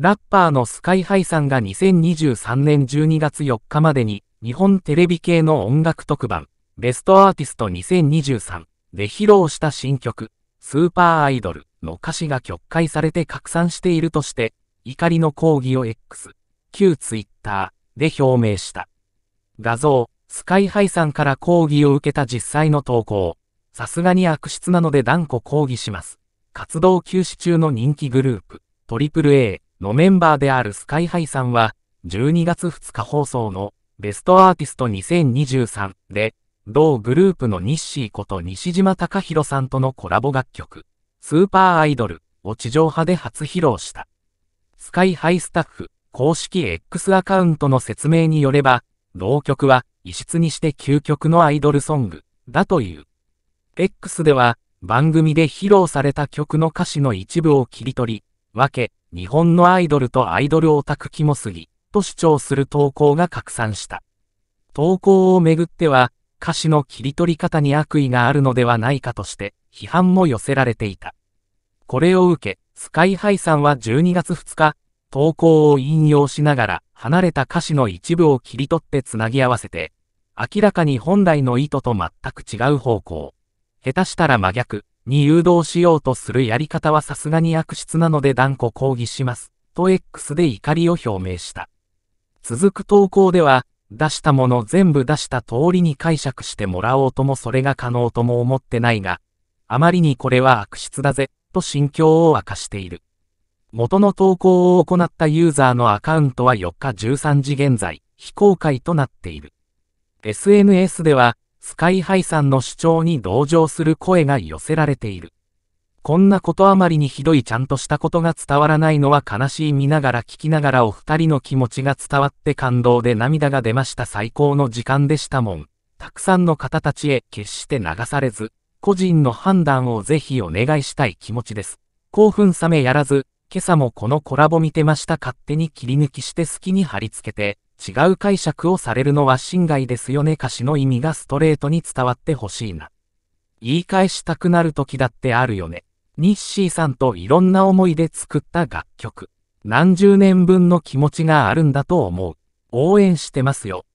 ラッパーのスカイハイさんが2023年12月4日までに、日本テレビ系の音楽特番、ベストアーティスト2023で披露した新曲、スーパーアイドルの歌詞が曲解されて拡散しているとして、怒りの抗議を X、旧 Twitter で表明した。画像、スカイハイさんから抗議を受けた実際の投稿。さすがに悪質なので断固抗議します。活動休止中の人気グループ、トリプル a のメンバーであるスカイハイさんは、12月2日放送のベストアーティスト2023で、同グループのニッシーこと西島隆弘さんとのコラボ楽曲、スーパーアイドルを地上波で初披露した。スカイハイスタッフ公式 X アカウントの説明によれば、同曲は異質にして究極のアイドルソングだという。X では番組で披露された曲の歌詞の一部を切り取り、分け、日本のアイドルとアイドルオタクキモすぎ、と主張する投稿が拡散した。投稿をめぐっては、歌詞の切り取り方に悪意があるのではないかとして、批判も寄せられていた。これを受け、スカイハイさんは12月2日、投稿を引用しながら、離れた歌詞の一部を切り取ってつなぎ合わせて、明らかに本来の意図と全く違う方向、下手したら真逆、に誘導しようとするやり方はさすがに悪質なので断固抗議します、と X で怒りを表明した。続く投稿では、出したもの全部出した通りに解釈してもらおうともそれが可能とも思ってないが、あまりにこれは悪質だぜ、と心境を明かしている。元の投稿を行ったユーザーのアカウントは4日13時現在、非公開となっている。SNS では、スカイハイさんの主張に同情する声が寄せられている。こんなことあまりにひどいちゃんとしたことが伝わらないのは悲しい見ながら聞きながらお二人の気持ちが伝わって感動で涙が出ました最高の時間でしたもん。たくさんの方たちへ決して流されず、個人の判断をぜひお願いしたい気持ちです。興奮冷めやらず、今朝もこのコラボ見てました勝手に切り抜きして好きに貼り付けて、違う解釈をされるのは心外ですよね歌詞の意味がストレートに伝わってほしいな。言い返したくなる時だってあるよね。ニッシーさんといろんな思いで作った楽曲。何十年分の気持ちがあるんだと思う。応援してますよ。